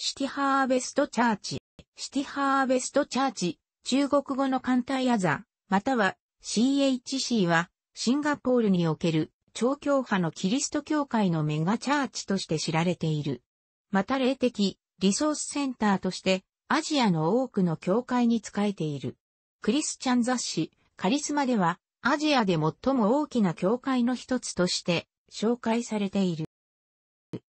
シティハーベストチャーチ、シティハーベストチャーチ、中国語の艦隊アザ、または CHC は、シンガポールにおける超教派のキリスト教会のメガチャーチとして知られている。また霊的リソースセンターとしてアジアの多くの教会に仕えている。クリスチャン雑誌カリスマではアジアで最も大きな教会の一つとして紹介されている。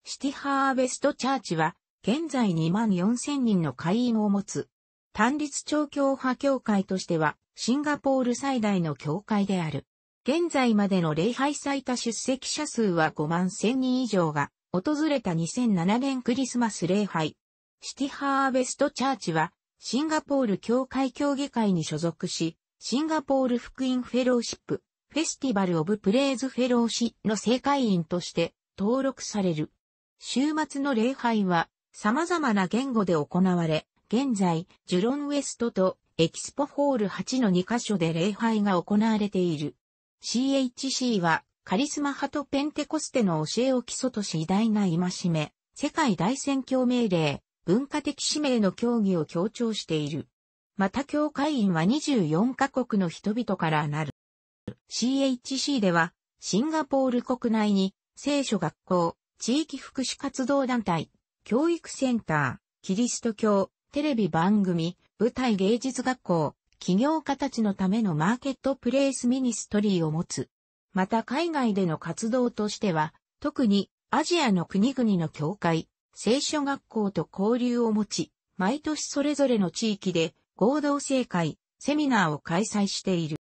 シティハーベストチャーチは現在2万4000人の会員を持つ。単立長教派教会としては、シンガポール最大の教会である。現在までの礼拝最多出席者数は5万1000人以上が、訪れた2007年クリスマス礼拝。シティハーベストチャーチは、シンガポール教会協議会に所属し、シンガポール福音フェローシップ、フェスティバル・オブ・プレイズ・フェローシの正会員として登録される。週末の礼拝は様々な言語で行われ、現在、ジュロンウエストとエキスポホール8の2カ所で礼拝が行われている。CHC は、カリスマ派とペンテコステの教えを基礎とし偉大な戒め、世界大宣教命令、文化的使命の協議を強調している。また教会員は24カ国の人々からなる。CHC では、シンガポール国内に、聖書学校、地域福祉活動団体、教育センター、キリスト教、テレビ番組、舞台芸術学校、企業家たちのためのマーケットプレイスミニストリーを持つ。また海外での活動としては、特にアジアの国々の教会、聖書学校と交流を持ち、毎年それぞれの地域で合同正会、セミナーを開催している。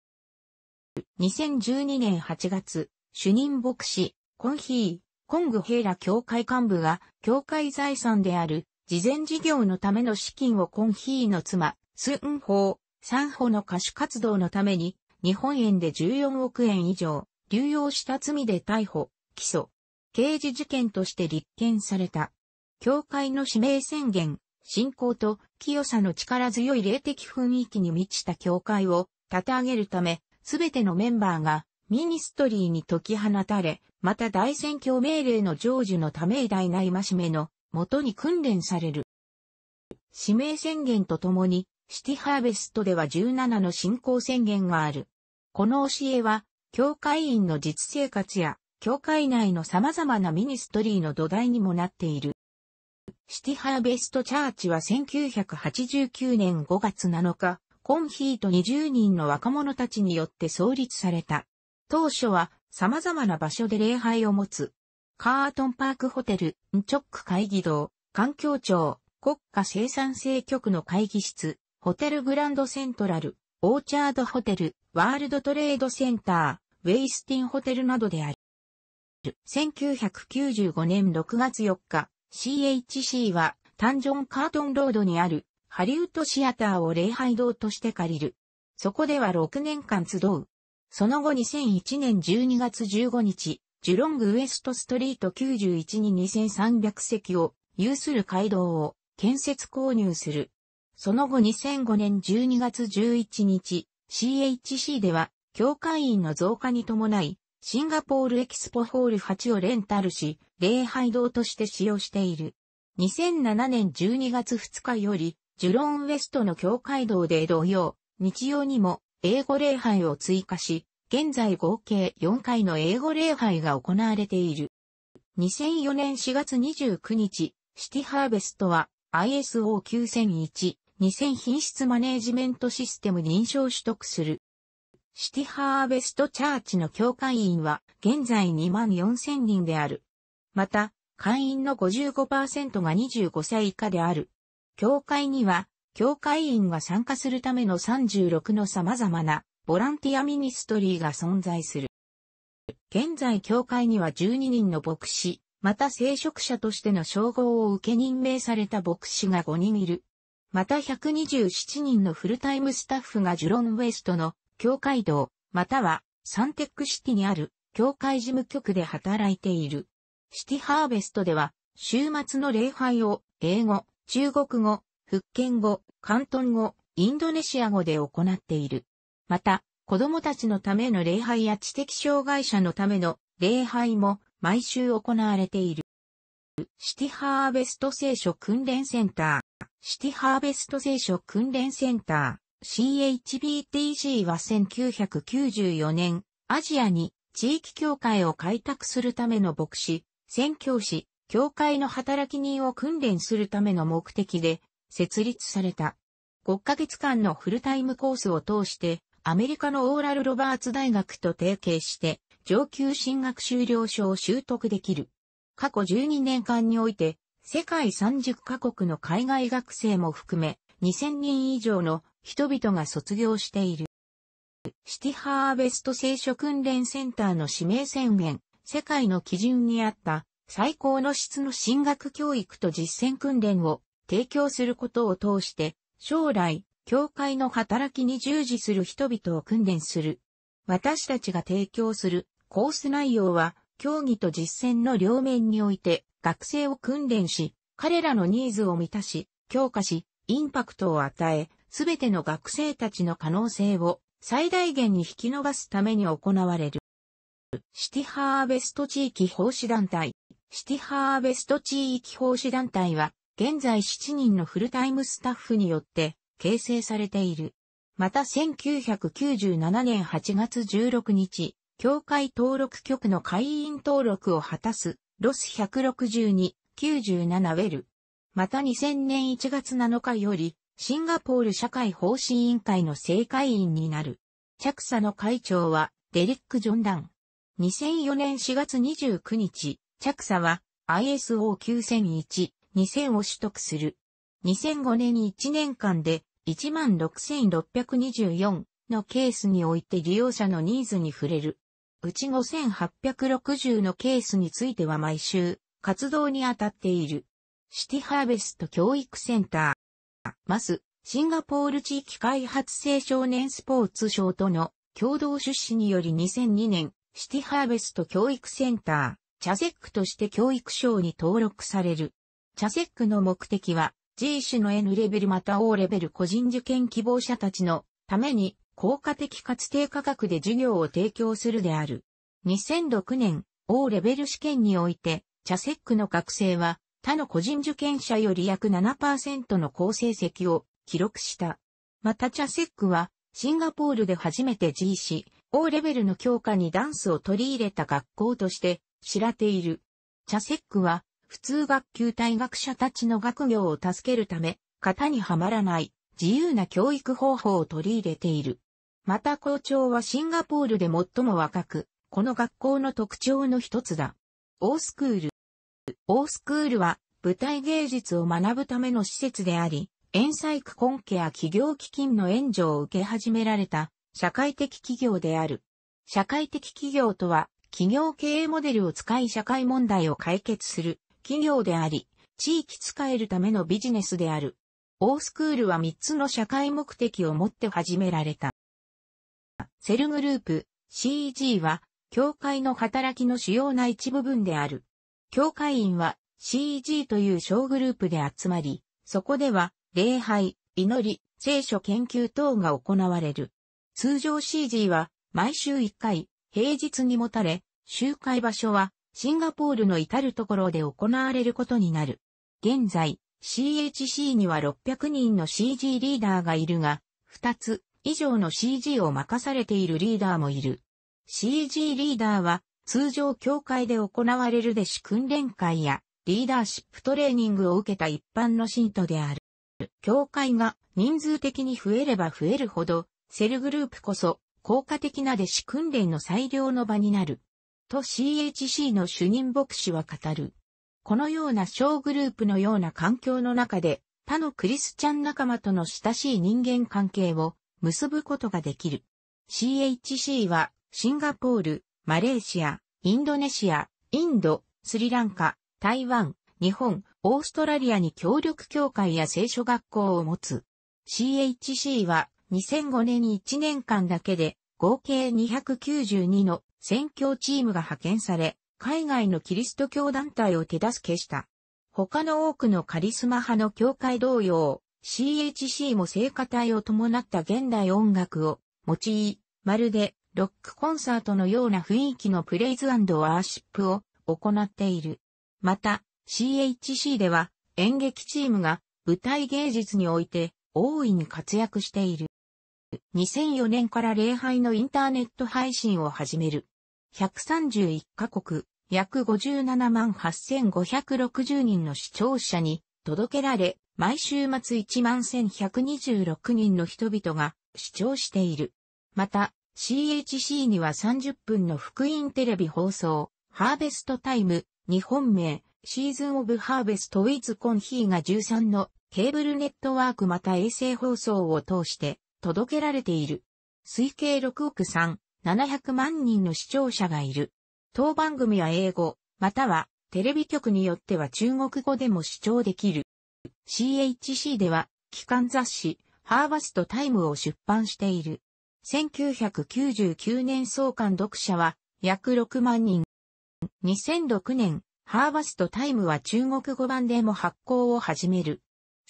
2012年8月、主任牧師、コンヒコング平ラ協会幹部が、協会財産である、慈善事業のための資金をコンヒーの妻、スンホー、サンホの歌手活動のために、日本円で14億円以上、流用した罪で逮捕、起訴、刑事事件として立件された。教会の指名宣言、信仰と清さの力強い霊的雰囲気に満ちた協会を立て上げるため、すべてのメンバーがミニストリーに解き放たれ、また大宣教命令の成就のため偉大なしめの元に訓練される。指名宣言とともに、シティハーベストでは17の信仰宣言がある。この教えは、教会員の実生活や、教会内の様々なミニストリーの土台にもなっている。シティハーベストチャーチは1989年5月7日、コンヒート20人の若者たちによって創立された。当初は様々な場所で礼拝を持つ、カートンパークホテル、ンチョック会議堂、環境庁、国家生産性局の会議室、ホテルグランドセントラル、オーチャードホテル、ワールドトレードセンター、ウェイスティンホテルなどである。1995年6月4日、CHC は、タンジョンカートンロードにある、ハリウッドシアターを礼拝堂として借りる。そこでは6年間集う、その後2001年12月15日、ジュロングウエストストリート91に2300席を有する街道を建設購入する。その後2005年12月11日、CHC では、教会員の増加に伴い、シンガポールエキスポホール8をレンタルし、礼拝堂として使用している。2007年12月2日より、ジュロンウエストの教会堂で同様、日曜にも英語礼拝を追加し、現在合計4回の英語礼拝が行われている。2004年4月29日、シティハーベストは ISO9001 2000品質マネージメントシステム認証取得する。シティハーベストチャーチの教会員は現在2万4000人である。また、会員の55%が25歳以下である。教会には教会員が参加するための36の様々なボランティアミニストリーが存在する。現在教会には12人の牧師、また聖職者としての称号を受け任命された牧師が5人いる。また127人のフルタイムスタッフがジュロンウェストの教会堂、またはサンテックシティにある教会事務局で働いている。シティハーベストでは週末の礼拝を英語、中国語、福建語、関東語、インドネシア語で行っている。また、子供たちのための礼拝や知的障害者のための礼拝も毎週行われている。シティハーベスト聖書訓練センター。シティハーベスト聖書訓練センター。CHBTC は1994年、アジアに地域協会を開拓するための牧師、宣教師、教会の働き人を訓練するための目的で設立された。5ヶ月間のフルタイムコースを通して、アメリカのオーラル・ロバーツ大学と提携して、上級進学修了書を習得できる。過去12年間において、世界30カ国の海外学生も含め、2000人以上の人々が卒業している。シティハーベスト聖書訓練センターの指名宣言、世界の基準にあった最高の質の進学教育と実践訓練を提供することを通して、将来、教会の働きに従事する人々を訓練する。私たちが提供するコース内容は、競技と実践の両面において、学生を訓練し、彼らのニーズを満たし、強化し、インパクトを与え、すべての学生たちの可能性を最大限に引き伸ばすために行われる。シティハーベスト地域奉仕団体。シティハーベスト地域奉仕団体は、現在7人のフルタイムスタッフによって形成されている。また1997年8月16日、協会登録局の会員登録を果たす、ロス162、97ウェル。また2000年1月7日より、シンガポール社会奉仕委員会の正会員になる。着差の会長は、デリック・ジョン・ダン。2004年4月29日、着差は ISO9001 2000を取得する。2005年1年間で16,624のケースにおいて利用者のニーズに触れる。うち5,860のケースについては毎週活動に当たっている。シティハーベスト教育センター。マス、シンガポール地域開発青少年スポーツ賞との共同出資により2002年、シティハーベスト教育センター、チャセックとして教育賞に登録される。チャセックの目的は、G 種の N レベルまた O レベル個人受験希望者たちのために効果的かつ低価格で授業を提供するである。2006年、O レベル試験において、チャセックの学生は他の個人受験者より約7%の高成績を記録した。またチャセックはシンガポールで初めて G 氏、O レベルの強化にダンスを取り入れた学校として知られている。チャセックは普通学級退学者たちの学業を助けるため、型にはまらない自由な教育方法を取り入れている。また校長はシンガポールで最も若く、この学校の特徴の一つだ。オースクール。オースクールは舞台芸術を学ぶための施設であり、遠彩区根家や企業基金の援助を受け始められた社会的企業である。社会的企業とは企業経営モデルを使い社会問題を解決する企業であり、地域使えるためのビジネスである。オースクールは3つの社会目的を持って始められた。セルグループ CEG は、教会の働きの主要な一部分である。教会員は CEG という小グループで集まり、そこでは、礼拝、祈り、聖書研究等が行われる。通常 CG は毎週1回、平日に持たれ、集会場所はシンガポールの至るところで行われることになる。現在、CHC には600人の CG リーダーがいるが、2つ以上の CG を任されているリーダーもいる。CG リーダーは通常協会で行われる弟子訓練会やリーダーシップトレーニングを受けた一般の信徒である。協会が人数的に増えれば増えるほど、セルグループこそ効果的な弟子訓練の最良の場になる。と CHC の主任牧師は語る。このような小グループのような環境の中で、他のクリスチャン仲間との親しい人間関係を結ぶことができる。CHC はシンガポール、マレーシア、インドネシア、インド、スリランカ、台湾、日本、オーストラリアに協力協会や聖書学校を持つ。CHC は2005年に1年間だけで合計292の宣教チームが派遣され、海外のキリスト教団体を手助けした。他の多くのカリスマ派の教会同様、CHC も聖歌隊を伴った現代音楽を用い、まるでロックコンサートのような雰囲気のプレイズワーシップを行っている。また、CHC では演劇チームが舞台芸術において大いに活躍している。2004年から礼拝のインターネット配信を始める。131カ国、約57万8560人の視聴者に届けられ、毎週末1万1126人の人々が視聴している。また、CHC には30分の福音テレビ放送、ハーベストタイム、日本名、シーズンオブハーベストウィズコンヒーが13のケーブルネットワークまた衛星放送を通して届けられている。推計6億3、700万人の視聴者がいる。当番組は英語、またはテレビ局によっては中国語でも視聴できる。CHC では、機関雑誌、ハーバストタイムを出版している。1999年創刊読者は約6万人。2006年、ハーバストタイムは中国語版でも発行を始める。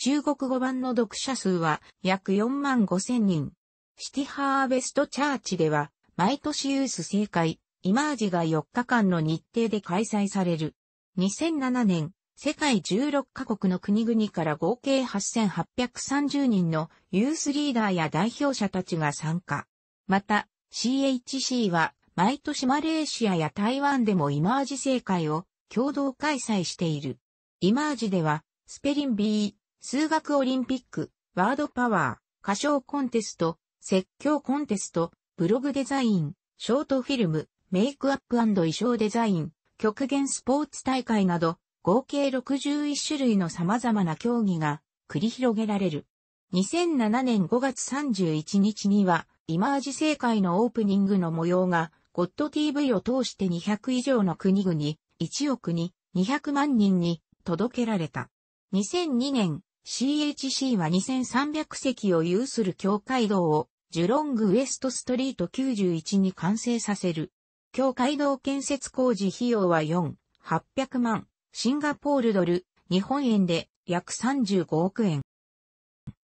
中国語版の読者数は約4万5千人。シティハーベストチャーチでは毎年ユース正解、イマージが4日間の日程で開催される。2007年、世界16カ国の国々から合計8830人のユースリーダーや代表者たちが参加。また、CHC は毎年マレーシアや台湾でもイマージ正解を共同開催している。イマージでは、スペリン B、数学オリンピック、ワードパワー、歌唱コンテスト、説教コンテスト、ブログデザイン、ショートフィルム、メイクアップ衣装デザイン、極限スポーツ大会など、合計61種類の様々な競技が繰り広げられる。2007年5月31日には、イマージ正解のオープニングの模様が、ゴッド TV を通して200以上の国々、1億に200万人に届けられた。2002年、CHC は2300席を有する教会堂をジュロングウエストストリート91に完成させる。日、街道建設工事費用は4、800万、シンガポールドル、日本円で約35億円。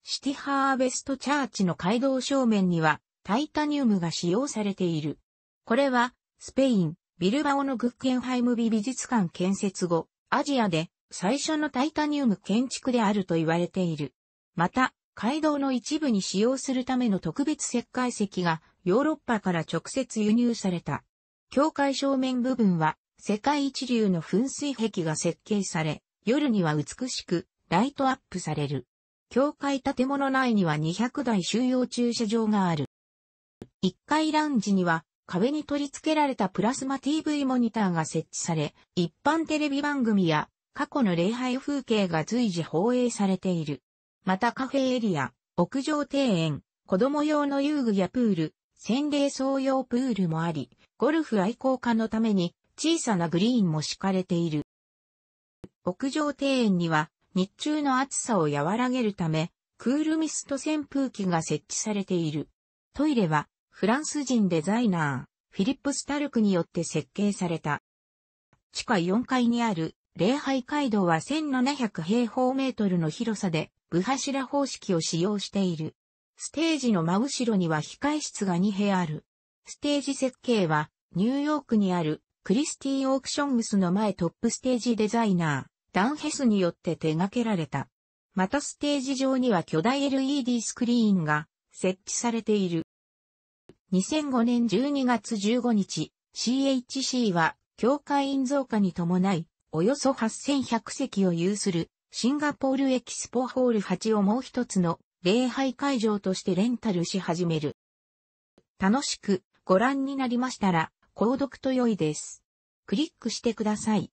シティハーベストチャーチの街道正面にはタイタニウムが使用されている。これはスペイン、ビルバオのグッケンハイム美美術館建設後、アジアで最初のタイタニウム建築であると言われている。また、街道の一部に使用するための特別石灰石がヨーロッパから直接輸入された。境界正面部分は世界一流の噴水壁が設計され、夜には美しくライトアップされる。境界建物内には200台収容駐車場がある。1階ラウンジには壁に取り付けられたプラスマ TV モニターが設置され、一般テレビ番組や過去の礼拝風景が随時放映されている。またカフェエリア、屋上庭園、子供用の遊具やプール、洗礼総用プールもあり、ゴルフ愛好家のために小さなグリーンも敷かれている。屋上庭園には日中の暑さを和らげるため、クールミスト扇風機が設置されている。トイレはフランス人デザイナー、フィリップ・スタルクによって設計された。地下4階にある礼拝街道は1700平方メートルの広さで部柱方式を使用している。ステージの真後ろには控室が2部屋ある。ステージ設計は、ニューヨークにあるクリスティ・オークショングスの前トップステージデザイナー、ダンヘスによって手掛けられた。またステージ上には巨大 LED スクリーンが設置されている。2005年12月15日、CHC は、教会員増加に伴い、およそ8100席を有するシンガポールエキスポホール8をもう一つの礼拝会場としてレンタルし始める。楽しくご覧になりましたら、購読と良いです。クリックしてください。